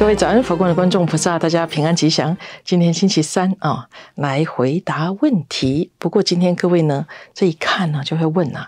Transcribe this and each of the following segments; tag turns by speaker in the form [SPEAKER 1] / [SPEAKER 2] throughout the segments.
[SPEAKER 1] 各位早安，佛光的观众菩萨，大家平安吉祥。今天星期三啊，来回答问题。不过今天各位呢，这一看呢，就会问啊，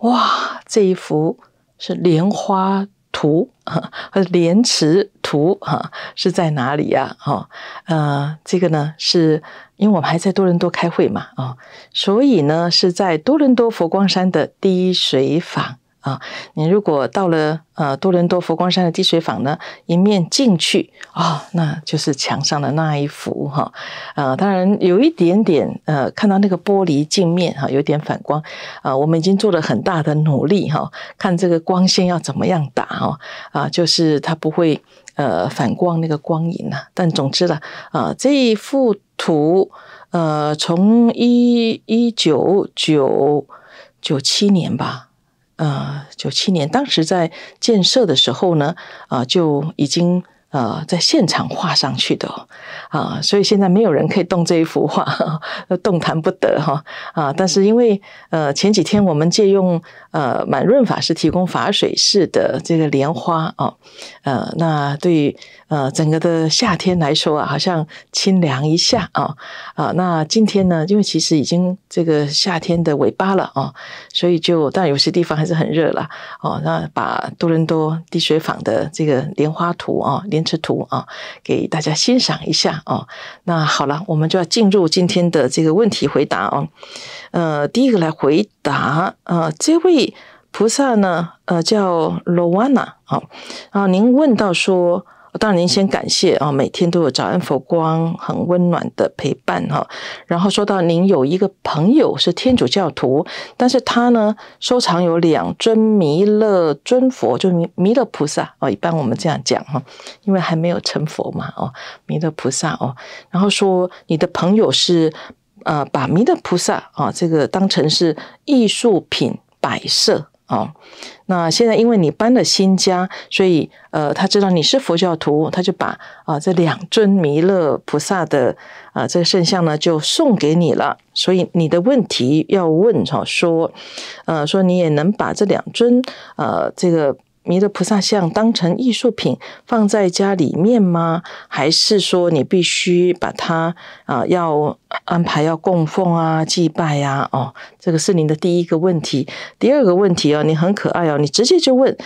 [SPEAKER 1] 哇，这一幅是莲花图啊，和 莲池图啊，是在哪里啊？哦，呃，这个呢，是因为我们还在多伦多开会嘛，啊，所以呢，是在多伦多佛光山的第一水坊。啊，你如果到了呃多伦多佛光山的滴水坊呢，一面进去啊，那就是墙上的那一幅哈啊，当然有一点点呃，看到那个玻璃镜面哈，有点反光啊。我们已经做了很大的努力哈，看这个光线要怎么样打哦啊，就是它不会呃反光那个光影啊。但总之呢，啊，这一幅图呃，从一一九九九七年吧。呃，九七年当时在建设的时候呢，啊，就已经。呃，在现场画上去的啊，所以现在没有人可以动这一幅画，动弹不得哈啊！但是因为呃前几天我们借用呃满润法师提供法水式的这个莲花啊，呃，那对呃整个的夏天来说啊，好像清凉一下啊啊！那今天呢，因为其实已经这个夏天的尾巴了哦，所以就当然有些地方还是很热了哦。那把多伦多滴水坊的这个莲花图啊连。是图啊，给大家欣赏一下啊。那好了，我们就要进入今天的这个问题回答啊。呃，第一个来回答啊，这位菩萨呢，呃，叫罗瓦娜啊。然后您问到说。当然，您先感谢啊，每天都有早安佛光，很温暖的陪伴哈。然后说到您有一个朋友是天主教徒，但是他呢收藏有两尊弥勒尊佛，就弥弥勒菩萨哦，一般我们这样讲哈，因为还没有成佛嘛哦，弥勒菩萨哦。然后说你的朋友是，呃，把弥勒菩萨啊这个当成是艺术品摆设。哦，那现在因为你搬了新家，所以呃，他知道你是佛教徒，他就把啊这两尊弥勒菩萨的啊这个圣像呢就送给你了。所以你的问题要问哈说，呃，说你也能把这两尊呃这个。弥勒菩萨像当成艺术品放在家里面吗？还是说你必须把它啊要安排要供奉啊、祭拜呀？哦，这个是您的第一个问题。第二个问题哦，你很可爱哦，你直接就问，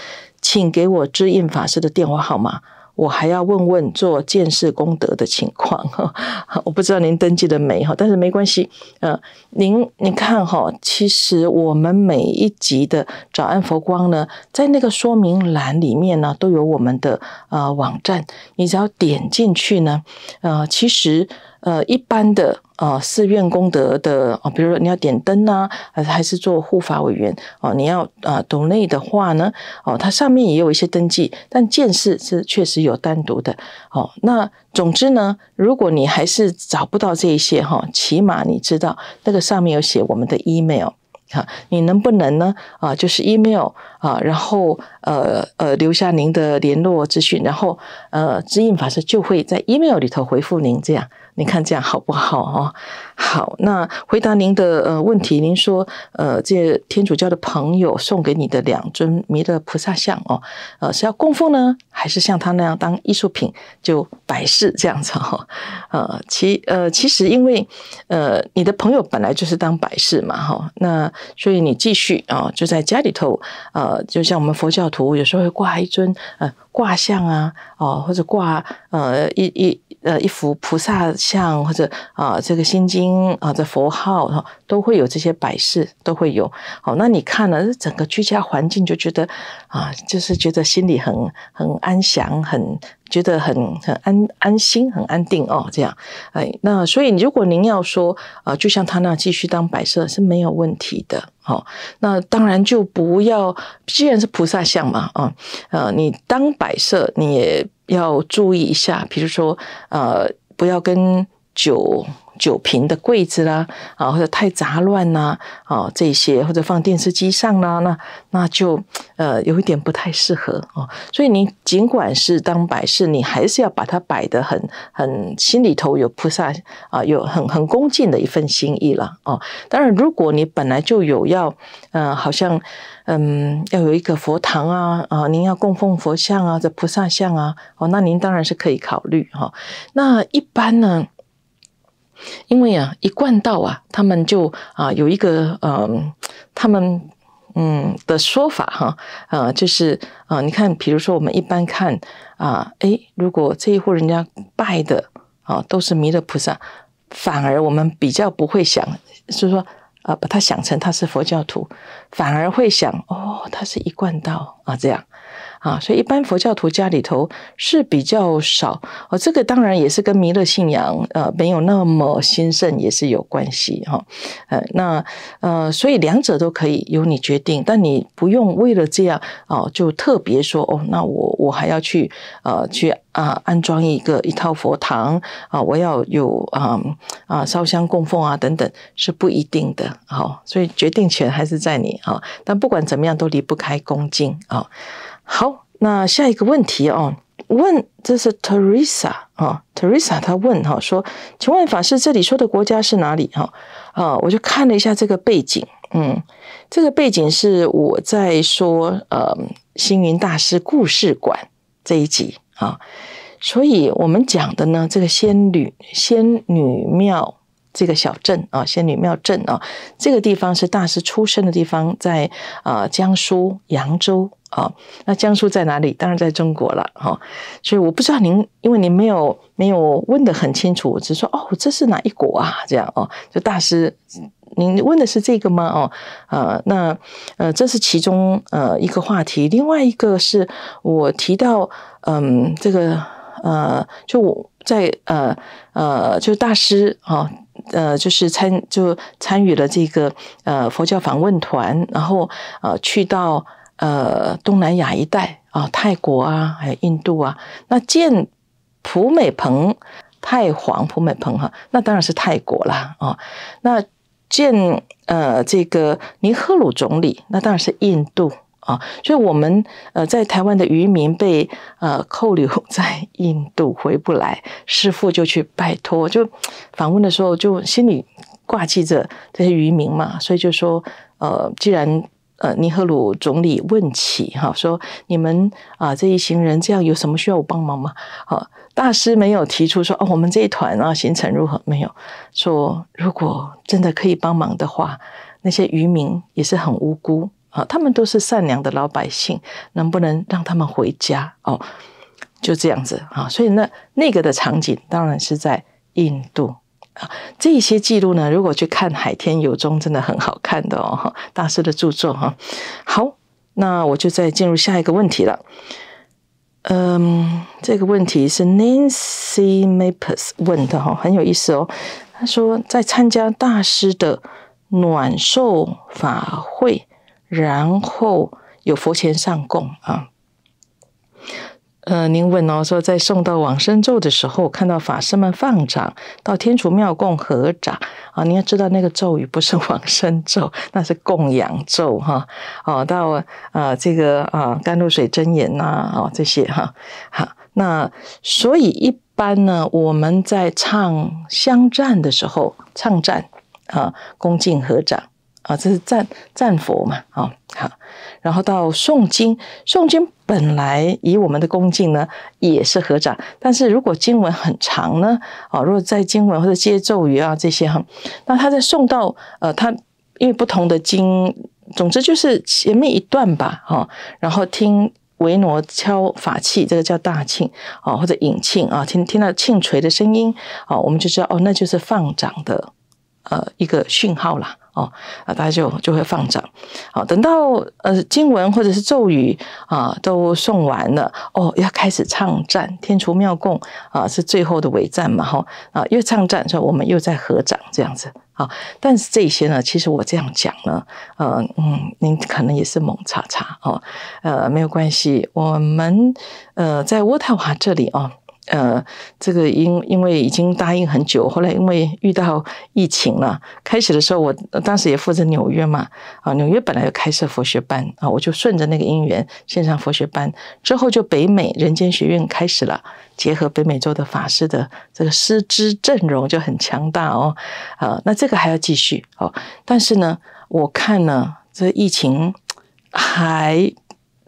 [SPEAKER 1] 请给我知印法师的电话号码。我还要问问做建设功德的情况 哈，我不知道您登记的没哈，但是没关系，呃，您您看哈，其实我们每一集的早安佛光呢，在那个说明栏里面呢，都有我们的呃网站，你只要点进去呢，呃，其实。呃，一般的啊，寺院功德的啊，比如说你要点灯呐，还是还是做护法委员哦，你要啊懂内的话呢，哦，它上面也有一些登记，但建寺是确实有单独的哦。那总之呢，如果你还是找不到这些哈，起码你知道那个上面有写我们的 email，哈，你能不能呢？啊，就是 email。啊，然后呃呃留下您的联络资讯，然后呃知印法师就会在 email 里头回复您，这样您看这样好不好哦？好，那回答您的呃问题，您说呃这天主教的朋友送给你的两尊弥勒菩萨像哦，呃是要供奉呢，还是像他那样当艺术品就摆饰这样子哈？呃，其呃其实因为呃你的朋友本来就是当摆饰嘛哈，那所以你继续啊就在家里头啊。呃，就像我们佛教徒有时候会挂一尊呃挂像啊，哦，或者挂呃一一呃一幅菩萨像，或者啊这个心经啊的佛号哈。都会有这些摆设，都会有。好，那你看了整个居家环境，就觉得啊，就是觉得心里很很安详，很觉得很很安安心，很安定哦。这样，哎，那所以如果您要说啊，就像他那样继续当摆设是没有问题的。好，那当然就不要，既然是菩萨像嘛，啊，呃，你当摆设，你也要注意一下，比如说呃，不要跟酒。酒瓶的柜子啦，啊，或者太杂乱啦，啊，这些或者放电视机上啦，那那就呃有一点不太适合哦。所以您尽管是当摆设，你还是要把它摆得很很心里头有菩萨啊，有很很恭敬的一份心意了哦。当然，如果你本来就有要，嗯，好像嗯，要有一个佛堂啊，啊，您要供奉佛像啊，这菩萨像啊，哦，那您当然是可以考虑哈。那一般呢？因为啊，一贯道啊，他们就啊有一个嗯，他们嗯的说法哈，啊就是啊，你看，比如说我们一般看啊，哎，如果这一户人家拜的啊都是弥勒菩萨，反而我们比较不会想，就是说啊，把他想成他是佛教徒，反而会想哦，他是一贯道啊，这样。啊，所以一般佛教徒家里头是比较少哦，这个当然也是跟弥勒信仰呃没有那么兴盛也是有关系哈，呃，那呃，所以两者都可以由你决定，但你不用为了这样哦就特别说哦，那我我还要去呃去啊安装一个一套佛堂啊，我要有啊啊烧香供奉啊等等是不一定的哈，所以决定权还是在你啊，但不管怎么样都离不开恭敬啊。好，那下一个问题哦，问这是 Teresa 啊，Teresa 他问哈说，请问法师这里说的国家是哪里哈？啊，我就看了一下这个背景，嗯，这个背景是我在说呃星云大师故事馆这一集啊，所以我们讲的呢这个仙女仙女庙。这个小镇啊，仙女庙镇啊，这个地方是大师出生的地方，在啊江苏扬州啊。那江苏在哪里？当然在中国了，哈。所以我不知道您，因为您没有没有问的很清楚，只是说哦，这是哪一国啊？这样哦，就大师，您问的是这个吗？哦，啊，那呃，这是其中呃一个话题，另外一个是我提到嗯，这个呃，就我在呃呃，就大师啊。呃，就是参就参与了这个呃佛教访问团，然后呃去到呃东南亚一带啊，泰国啊，还有印度啊。那见普美蓬太皇普美蓬哈，那当然是泰国啦啊。那见呃这个尼赫鲁总理，那当然是印度。所以，我们呃，在台湾的渔民被呃扣留在印度回不来，师傅就去拜托，就访问的时候就心里挂记着这些渔民嘛，所以就说，呃，既然呃尼赫鲁总理问起哈，说你们啊这一行人这样有什么需要我帮忙吗？好，大师没有提出说哦，我们这一团啊行程如何，没有说，如果真的可以帮忙的话，那些渔民也是很无辜。啊，他们都是善良的老百姓，能不能让他们回家？哦，就这样子啊。所以那那个的场景当然是在印度啊。这些记录呢，如果去看《海天有中》，真的很好看的哦。大师的著作哈。好，那我就再进入下一个问题了。嗯，这个问题是 Nancy Mapes 问的哈，很有意思哦。他说在参加大师的暖寿法会。然后有佛前上供啊，呃，您问哦，说在送到往生咒的时候，看到法师们放掌到天竺庙供合掌啊，你要知道那个咒语不是往生咒，那是供养咒哈。哦，到啊这个啊甘露水真言呐，哦这些哈好，那所以一般呢，我们在唱香赞的时候，唱赞啊，恭敬合掌。啊，这是赞赞佛嘛？啊，好，然后到诵经，诵经本来以我们的恭敬呢，也是合掌。但是如果经文很长呢？啊，如果在经文或者接咒语啊这些哈，那他在诵到呃，他因为不同的经，总之就是前面一段吧，哈，然后听维罗敲法器，这个叫大磬啊，或者引磬啊，听听到磬锤的声音，啊，我们就知道哦，那就是放掌的呃一个讯号啦。哦，啊，大家就就会放掌，好，等到呃经文或者是咒语啊都送完了，哦，要开始唱赞天除妙供啊，是最后的尾赞嘛，哈，啊，又唱赞之后我们又在合掌这样子，啊，但是这些呢，其实我这样讲呢，呃嗯，您可能也是猛叉叉哦，呃，没有关系，我们呃在渥太华这里哦。呃，这个因因为已经答应很久，后来因为遇到疫情了。开始的时候，我当时也负责纽约嘛，啊，纽约本来就开设佛学班啊，我就顺着那个因缘线上佛学班，之后就北美人间学院开始了，结合北美洲的法师的这个师资阵容就很强大哦，啊，那这个还要继续哦。但是呢，我看呢，这疫情还。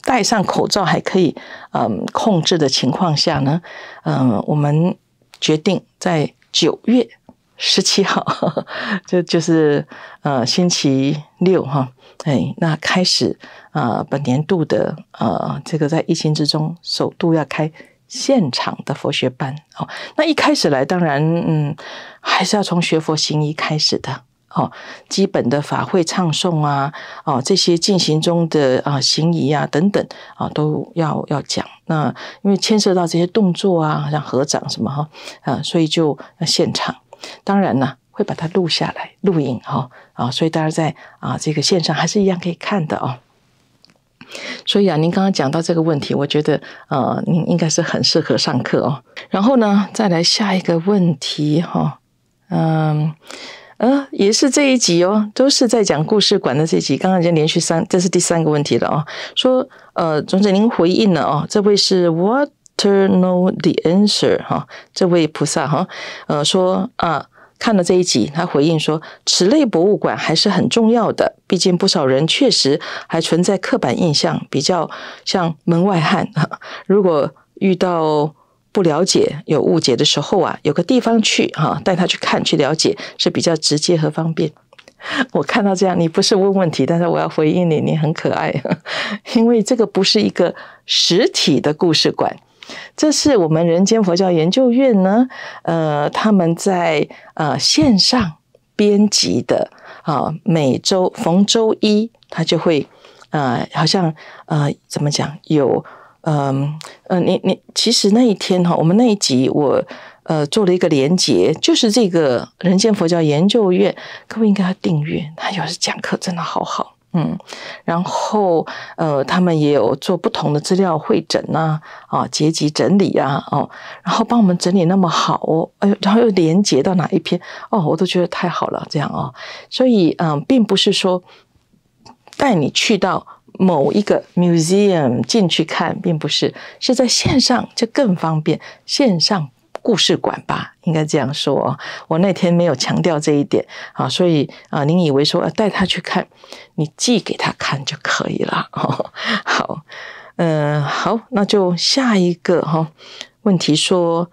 [SPEAKER 1] 戴上口罩还可以，嗯，控制的情况下呢，嗯，我们决定在九月十七号，就就是呃星期六哈，哎，那开始啊，本年度的呃这个在疫情之中首度要开现场的佛学班哦，那一开始来当然嗯，还是要从学佛行医开始的。哦，基本的法会唱诵啊，哦，这些进行中的啊行仪啊等等啊，都要要讲。那因为牵涉到这些动作啊，像合掌什么哈啊，所以就现场。当然呢，会把它录下来，录影哈啊，所以大家在啊这个线上还是一样可以看的哦。所以啊，您刚刚讲到这个问题，我觉得呃，您应该是很适合上课哦。然后呢，再来下一个问题哈，嗯。呃，也是这一集哦，都是在讲故事馆的这集。刚刚已经连续三，这是第三个问题了啊。说，呃，总之您回应了哦。这位是 Waterno w the answer 哈，这位菩萨哈，呃，说啊，看了这一集，他回应说，此类博物馆还是很重要的，毕竟不少人确实还存在刻板印象，比较像门外汉哈。如果遇到。不了解有误解的时候啊，有个地方去哈，带他去看去了解是比较直接和方便。我看到这样，你不是问问题，但是我要回应你，你很可爱，因为这个不是一个实体的故事馆，这是我们人间佛教研究院呢，呃，他们在呃线上编辑的啊，每周逢周一，他就会呃，好像呃，怎么讲有。嗯呃，你你其实那一天哈，我们那一集我呃做了一个连结，就是这个人间佛教研究院，各位应该要订阅，他有时讲课真的好好，嗯，然后呃他们也有做不同的资料会诊呐，啊，结集整理啊，哦，然后帮我们整理那么好哦，哎呦，然后又连结到哪一篇哦，我都觉得太好了这样哦，所以嗯，并不是说带你去到。某一个 museum 进去看，并不是是在线上就更方便，线上故事馆吧，应该这样说。我那天没有强调这一点啊，所以啊，您以为说带他去看，你寄给他看就可以了。好，嗯，好，那就下一个哈问题说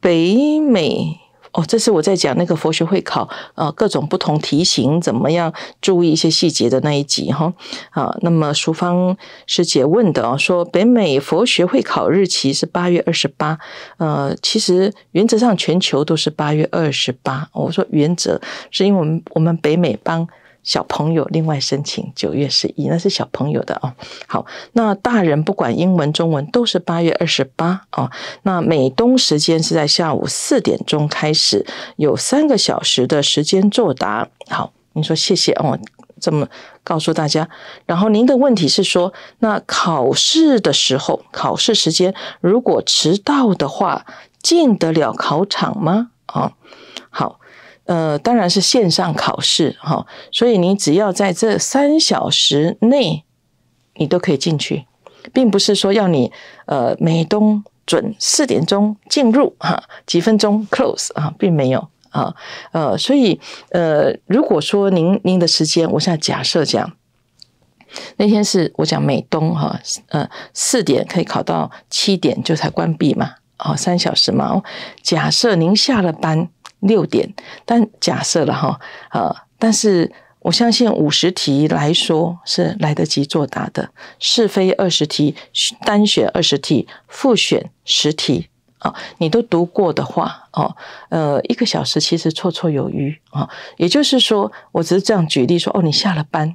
[SPEAKER 1] 北美。哦，这是我在讲那个佛学会考，呃，各种不同题型怎么样注意一些细节的那一集哈。啊，那么淑芳师姐问的啊，说北美佛学会考日期是八月二十八，呃，其实原则上全球都是八月二十八。我说原则是因为我们我们北美帮。小朋友另外申请九月十一，那是小朋友的哦。好，那大人不管英文中文都是八月二十八哦。那美东时间是在下午四点钟开始，有三个小时的时间作答。好，你说谢谢哦。这么告诉大家，然后您的问题是说，那考试的时候，考试时间如果迟到的话，进得了考场吗？啊？呃，当然是线上考试哈，所以你只要在这三小时内，你都可以进去，并不是说要你呃美东准四点钟进入哈，几分钟 close 啊，并没有啊，呃，所以呃，如果说您您的时间，我现在假设讲，那天是我讲美东哈，呃，四点可以考到七点就才关闭嘛，哦，三小时嘛，假设您下了班。六点，但假设了哈呃，但是我相信五十题来说是来得及作答的，是非二十题，单选二十题，复选十题啊，你都读过的话哦，呃，一个小时其实绰绰有余啊。也就是说，我只是这样举例说哦，你下了班，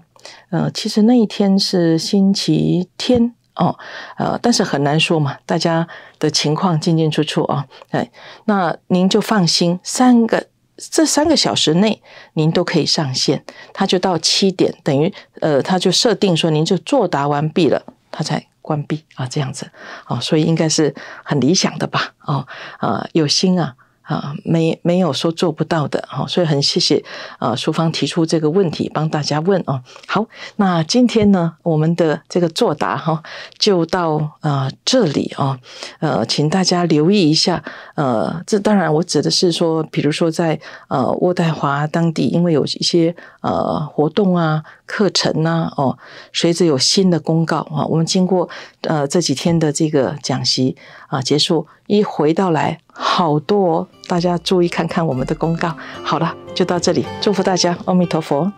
[SPEAKER 1] 呃，其实那一天是星期天。哦，呃，但是很难说嘛，大家的情况进进出出啊，哎，那您就放心，三个，这三个小时内您都可以上线，他就到七点，等于呃，他就设定说您就作答完毕了，他才关闭啊，这样子，哦，所以应该是很理想的吧，哦，啊，有心啊。啊，没没有说做不到的哈，所以很谢谢啊，淑芳提出这个问题帮大家问哦。好，那今天呢，我们的这个作答哈，就到啊这里啊，呃，请大家留意一下，呃，这当然我指的是说，比如说在呃渥太华当地，因为有一些呃活动啊、课程呐，哦，随着有新的公告啊，我们经过呃这几天的这个讲习。啊！结束一回到来好多，哦，大家注意看看我们的公告。好了，就到这里，祝福大家，阿弥陀佛。